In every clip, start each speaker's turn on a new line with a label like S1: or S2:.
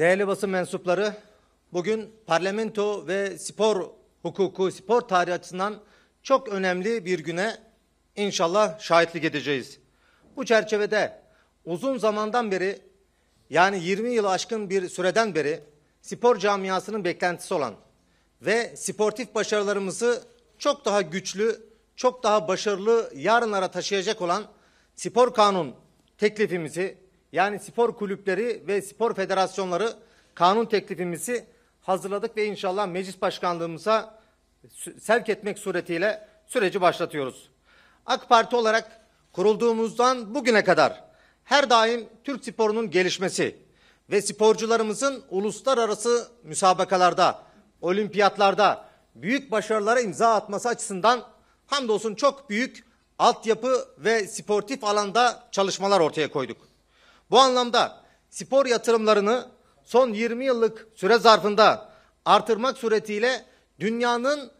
S1: Değerli basın mensupları, bugün parlamento ve spor hukuku, spor tarihi açısından çok önemli bir güne inşallah şahitlik edeceğiz. Bu çerçevede uzun zamandan beri yani 20 yılı aşkın bir süreden beri spor camiasının beklentisi olan ve sportif başarılarımızı çok daha güçlü, çok daha başarılı yarınlara taşıyacak olan spor kanun teklifimizi yani spor kulüpleri ve spor federasyonları kanun teklifimizi hazırladık ve inşallah meclis başkanlığımıza sevk etmek suretiyle süreci başlatıyoruz. AK Parti olarak kurulduğumuzdan bugüne kadar her daim Türk sporunun gelişmesi ve sporcularımızın uluslararası müsabakalarda, olimpiyatlarda büyük başarılara imza atması açısından hamdolsun çok büyük altyapı ve sportif alanda çalışmalar ortaya koyduk. Bu anlamda spor yatırımlarını son 20 yıllık süre zarfında artırmak suretiyle dünyanın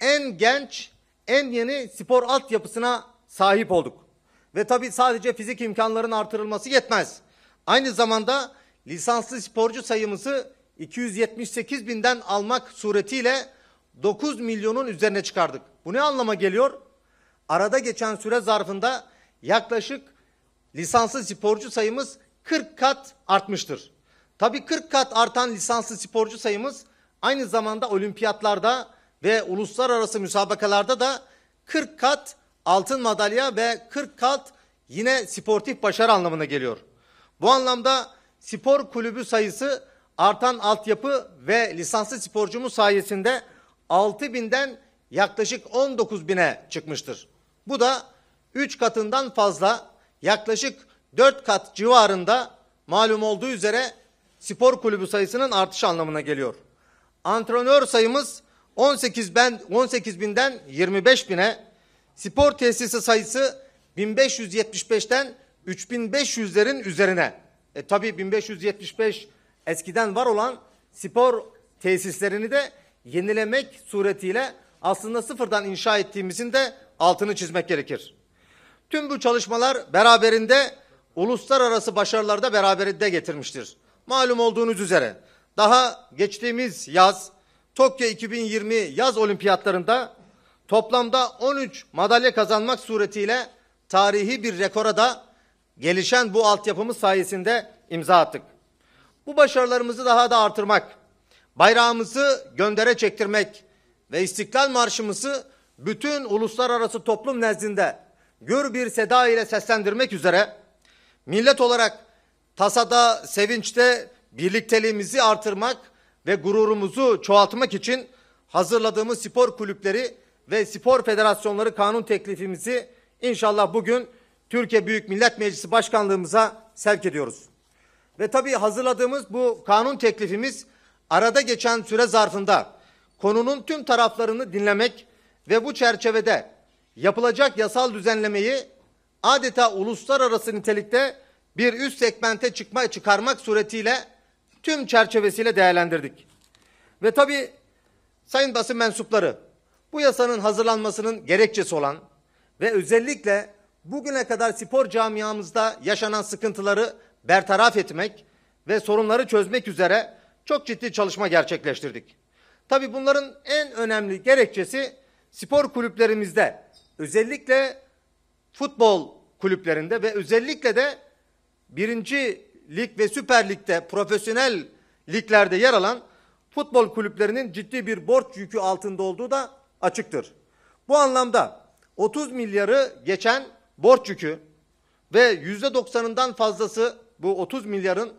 S1: en genç, en yeni spor altyapısına sahip olduk. Ve tabi sadece fizik imkanların artırılması yetmez. Aynı zamanda lisanslı sporcu sayımızı 278 binden almak suretiyle 9 milyonun üzerine çıkardık. Bu ne anlama geliyor? Arada geçen süre zarfında yaklaşık lisanslı sporcu sayımız 40 kat artmıştır. Tabii 40 kat artan lisanslı sporcu sayımız aynı zamanda olimpiyatlarda ve uluslararası müsabakalarda da 40 kat altın madalya ve 40 kat yine sportif başarı anlamına geliyor. Bu anlamda spor kulübü sayısı artan altyapı ve lisanslı sporcumuz sayesinde 6 binden yaklaşık 19 bine çıkmıştır. Bu da 3 katından fazla yaklaşık 4 kat civarında malum olduğu üzere spor kulübü sayısının artış anlamına geliyor. Antrenör sayımız 18 ben 18 binden 25 bine, spor tesisi sayısı 1575'ten 3500'lerin üzerine. E tabii 1575 eskiden var olan spor tesislerini de yenilemek suretiyle aslında sıfırdan inşa ettiğimizin de altını çizmek gerekir. Tüm bu çalışmalar beraberinde uluslararası başarılarda beraberinde getirmiştir. Malum olduğunuz üzere daha geçtiğimiz yaz Tokyo 2020 yaz olimpiyatlarında toplamda 13 madalya kazanmak suretiyle tarihi bir rekora da gelişen bu altyapımız sayesinde imza attık. Bu başarılarımızı daha da artırmak, bayrağımızı göndere çektirmek ve istiklal Marşımızı bütün uluslararası toplum nezdinde gür bir seda ile seslendirmek üzere millet olarak tasada, sevinçte birlikteliğimizi artırmak ve gururumuzu çoğaltmak için hazırladığımız spor kulüpleri ve spor federasyonları kanun teklifimizi inşallah bugün Türkiye Büyük Millet Meclisi Başkanlığımıza sevk ediyoruz. Ve tabii hazırladığımız bu kanun teklifimiz arada geçen süre zarfında konunun tüm taraflarını dinlemek ve bu çerçevede yapılacak yasal düzenlemeyi adeta uluslararası nitelikte bir üst segmente çıkma, çıkarmak suretiyle tüm çerçevesiyle değerlendirdik. Ve tabi sayın basın mensupları bu yasanın hazırlanmasının gerekçesi olan ve özellikle bugüne kadar spor camiamızda yaşanan sıkıntıları bertaraf etmek ve sorunları çözmek üzere çok ciddi çalışma gerçekleştirdik. Tabi bunların en önemli gerekçesi spor kulüplerimizde özellikle futbol kulüplerinde ve özellikle de birinci lig ve süper ligde profesyonel liglerde yer alan futbol kulüplerinin ciddi bir borç yükü altında olduğu da açıktır. Bu anlamda 30 milyarı geçen borç yükü ve %90'ından fazlası bu 30 milyarın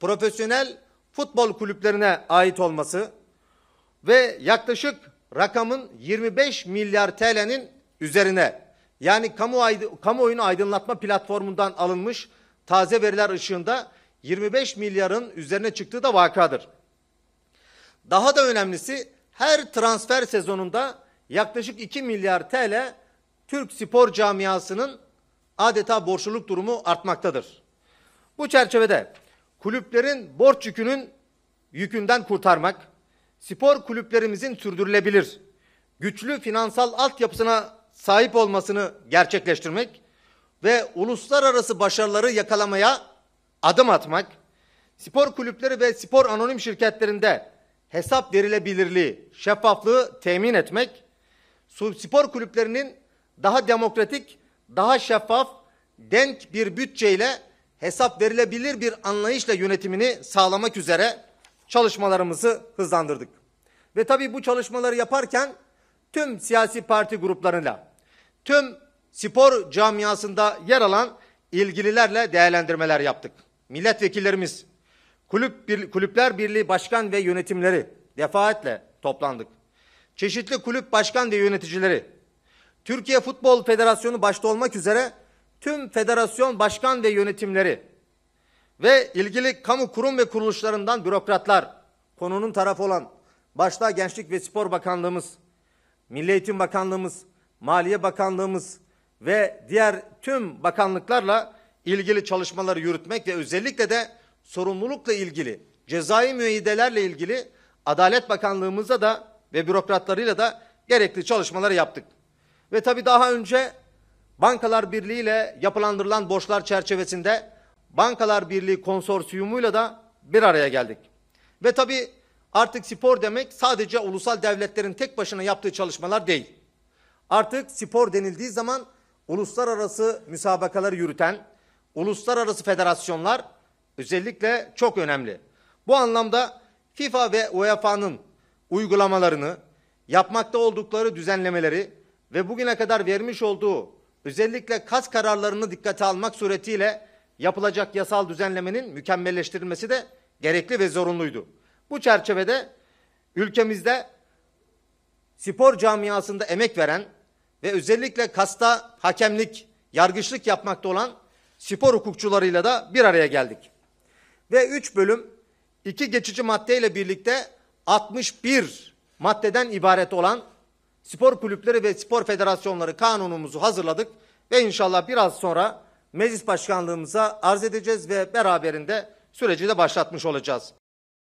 S1: profesyonel futbol kulüplerine ait olması ve yaklaşık rakamın 25 milyar TL'nin üzerine yani kamu aydın, kamuoyunu aydınlatma platformundan alınmış taze veriler ışığında 25 milyarın üzerine çıktığı da vakadır. Daha da önemlisi her transfer sezonunda yaklaşık 2 milyar TL Türk spor camiasının adeta borçluluk durumu artmaktadır. Bu çerçevede kulüplerin borç yükünün yükünden kurtarmak, spor kulüplerimizin sürdürülebilir, güçlü finansal altyapısına sahip olmasını gerçekleştirmek ve uluslararası başarıları yakalamaya adım atmak, spor kulüpleri ve spor anonim şirketlerinde hesap verilebilirliği, şeffaflığı temin etmek, spor kulüplerinin daha demokratik, daha şeffaf, denk bir bütçeyle hesap verilebilir bir anlayışla yönetimini sağlamak üzere çalışmalarımızı hızlandırdık. Ve tabii bu çalışmaları yaparken tüm siyasi parti gruplarıyla tüm spor camiasında yer alan ilgililerle değerlendirmeler yaptık. Milletvekillerimiz, kulüp bir, kulüpler birliği başkan ve yönetimleri defaatle toplandık. Çeşitli kulüp başkan ve yöneticileri, Türkiye Futbol Federasyonu başta olmak üzere tüm federasyon başkan ve yönetimleri ve ilgili kamu kurum ve kuruluşlarından bürokratlar, konunun tarafı olan başta Gençlik ve Spor Bakanlığımız, Milli Eğitim Bakanlığımız, Maliye Bakanlığımız ve diğer tüm bakanlıklarla ilgili çalışmaları yürütmek ve özellikle de sorumlulukla ilgili cezai müeyyidelerle ilgili Adalet Bakanlığımızda da ve bürokratlarıyla da gerekli çalışmaları yaptık. Ve tabi daha önce Bankalar Birliği ile yapılandırılan borçlar çerçevesinde Bankalar Birliği konsorsiyumuyla da bir araya geldik. Ve tabi artık spor demek sadece ulusal devletlerin tek başına yaptığı çalışmalar değil. Artık spor denildiği zaman uluslararası müsabakaları yürüten uluslararası federasyonlar özellikle çok önemli. Bu anlamda FIFA ve UEFA'nın uygulamalarını, yapmakta oldukları düzenlemeleri ve bugüne kadar vermiş olduğu özellikle kas kararlarını dikkate almak suretiyle yapılacak yasal düzenlemenin mükemmelleştirilmesi de gerekli ve zorunluydu. Bu çerçevede ülkemizde spor camiasında emek veren ve özellikle kasta hakemlik, yargıçlık yapmakta olan spor hukukçularıyla da bir araya geldik. Ve 3 bölüm 2 geçici maddeyle birlikte 61 maddeden ibaret olan spor kulüpleri ve spor federasyonları kanunumuzu hazırladık ve inşallah biraz sonra meclis başkanlığımıza arz edeceğiz ve beraberinde süreci de başlatmış olacağız.